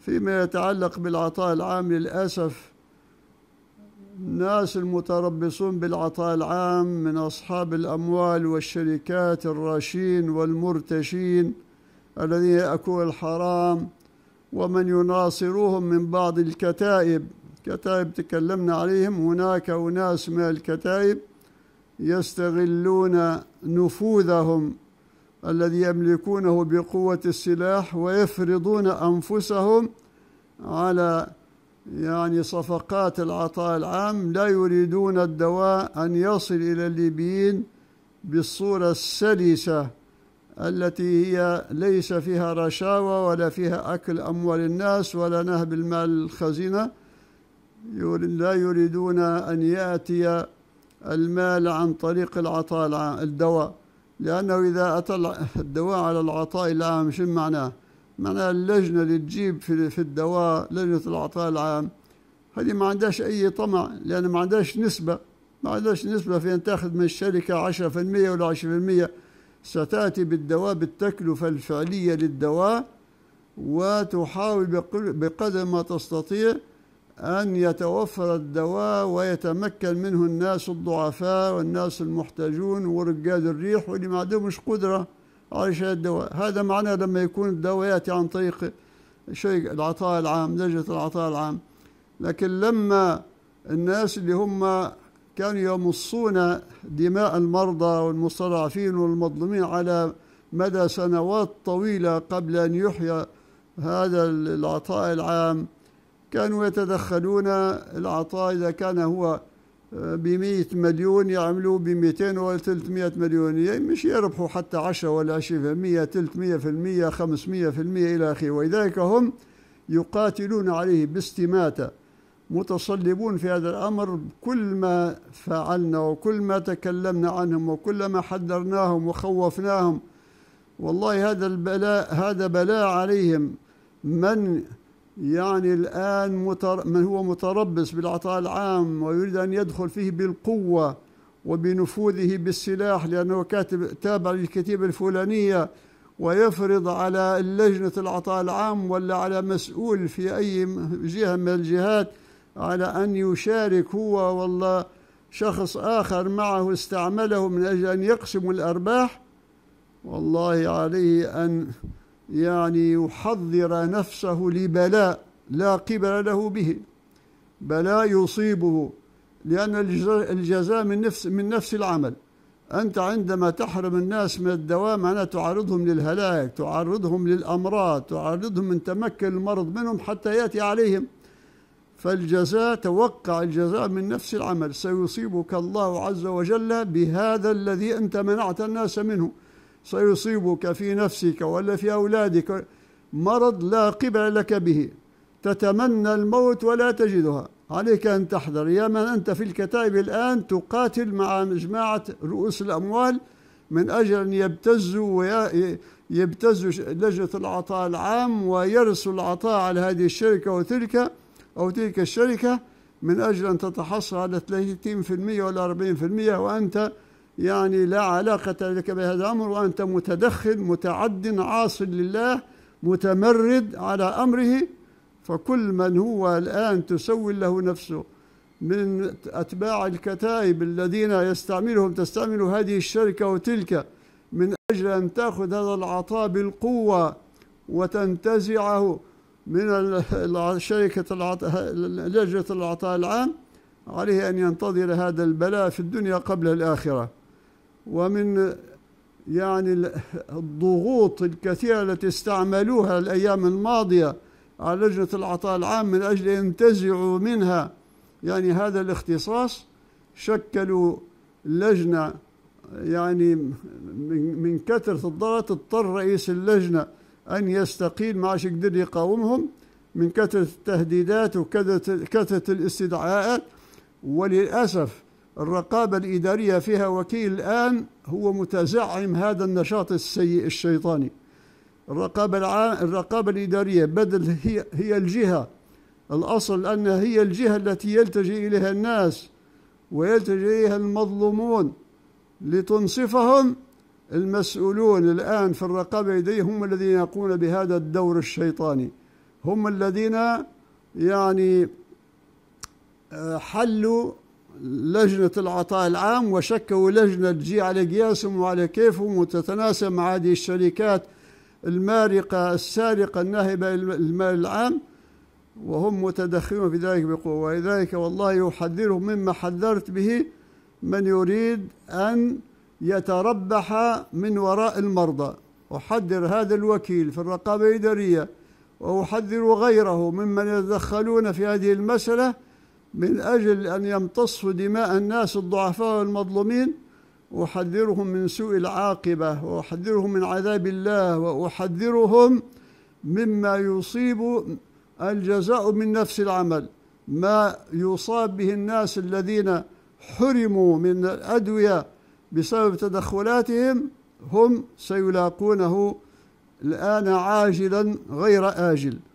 فيما يتعلق بالعطاء العام للأسف الناس المتربصون بالعطاء العام من أصحاب الأموال والشركات الراشين والمرتشين الذين يأكلون الحرام ومن يناصروهم من بعض الكتائب كتائب تكلمنا عليهم هناك أناس من الكتائب يستغلون نفوذهم الذي يملكونه بقوة السلاح ويفرضون أنفسهم على يعني صفقات العطاء العام لا يريدون الدواء أن يصل إلى الليبيين بالصورة السلسة التي هي ليس فيها رشاوى ولا فيها أكل أموال الناس ولا نهب المال الخزينة لا يريدون أن يأتي المال عن طريق العطاء العام الدواء لأنه إذا أتى الدواء على العطاء العام شو معناه؟ معناه اللجنة اللي تجيب في الدواء لجنة العطاء العام هذه ما عندهاش أي طمع لأن ما عندهاش نسبة ما عندهاش نسبة في أن تأخذ من الشركة 10% ولا 20% ستأتي بالدواء بالتكلفة الفعلية للدواء وتحاول بقدر ما تستطيع أن يتوفر الدواء ويتمكن منه الناس الضعفاء والناس المحتاجون ورجال الريح واللي ما عندهمش قدرة على شراء الدواء هذا معناه لما يكون الدواء يأتي عن طريق شيء العطاء العام لجنة العطاء العام لكن لما الناس اللي هم كانوا يمصون دماء المرضى والمستضعفين والمظلومين على مدى سنوات طويلة قبل أن يحيى هذا العطاء العام كانوا يتدخلون العطاء إذا كان هو آه، بمئة مليون يعملوا بمئتين ولا 300 مليون يعني مش يربحوا حتى عشرة ولا عشرين في المية تلتمية في المية خمسمية في المية إلى آخره ولذلك هم يقاتلون عليه باستماتة متصلبون في هذا الأمر كل ما فعلنا وكل ما تكلمنا عنهم وكل ما حذرناهم وخوفناهم والله هذا البلاء هذا بلاء عليهم من يعني الآن متر من هو متربص بالعطاء العام ويريد أن يدخل فيه بالقوة وبنفوذه بالسلاح لأنه كاتب تابع للكتيبة الفلانية ويفرض على لجنة العطاء العام ولا على مسؤول في أي جهة من الجهات على أن يشارك هو والله شخص آخر معه استعمله من أجل أن يقسم الأرباح والله عليه أن يعني يحضر نفسه لبلاء لا قبل له به بلاء يصيبه لأن الجزاء من نفس من نفس العمل أنت عندما تحرم الناس من الدواء معناه تعرضهم للهلاك تعرضهم للأمراض تعرضهم من تمكن المرض منهم حتى يأتي عليهم فالجزاء توقع الجزاء من نفس العمل سيصيبك الله عز وجل بهذا الذي أنت منعت الناس منه سيصيبك في نفسك ولا في أولادك مرض لا قبل لك به تتمنى الموت ولا تجدها عليك أن تحذر يا من أنت في الكتائب الآن تقاتل مع مجماعة رؤوس الأموال من أجل أن يبتزوا ويبتزوا لجنة العطاء العام ويرسوا العطاء على هذه الشركة وتلك أو تلك الشركة من أجل أن تتحصل على 30% ولا 40% وأنت يعني لا علاقة لك بهذا الأمر وأنت متدخل متعد عاص لله متمرد على أمره فكل من هو الآن تسول له نفسه من أتباع الكتائب الذين يستعملهم تستعمل هذه الشركة وتلك من أجل أن تأخذ هذا العطاء بالقوة وتنتزعه من شركة العطاء لجنة العطاء العام عليه أن ينتظر هذا البلاء في الدنيا قبل الآخرة ومن يعني الضغوط الكثيرة التي استعملوها الأيام الماضية على لجنة العطاء العام من أجل ينتزعوا منها يعني هذا الاختصاص شكلوا لجنة يعني من كثرة الضغط اضطر رئيس اللجنة أن يستقيل ما عادش يقدر يقاومهم من كثرة التهديدات وكثرة الاستدعاءات وللأسف الرقابة الإدارية فيها وكيل الآن هو متزعم هذا النشاط السيء الشيطاني الرقابة, العام الرقابة الإدارية بدل هي, هي الجهة الأصل أنها هي الجهة التي يلتجئ إليها الناس ويلتجئ إليها المظلومون لتنصفهم المسؤولون الآن في الرقابة الإدارية هم الذين يقومون بهذا الدور الشيطاني هم الذين يعني آه، حلوا لجنة العطاء العام وشكوا لجنة تجي على قياسهم وعلى كيفهم وتتناسب مع هذه الشركات المارقة السارقة الناهبة المال العام وهم متدخلون في ذلك بقوة ولذلك والله يحذرهم مما حذرت به من يريد أن يتربح من وراء المرضى أحذر هذا الوكيل في الرقابة الإدارية وأحذر غيره ممن يتدخلون في هذه المسألة من أجل أن يمتصوا دماء الناس الضعفاء والمظلومين أحذرهم من سوء العاقبة وأحذرهم من عذاب الله وأحذرهم مما يصيب الجزاء من نفس العمل ما يصاب به الناس الذين حرموا من الأدوية بسبب تدخلاتهم هم سيلاقونه الآن عاجلا غير آجل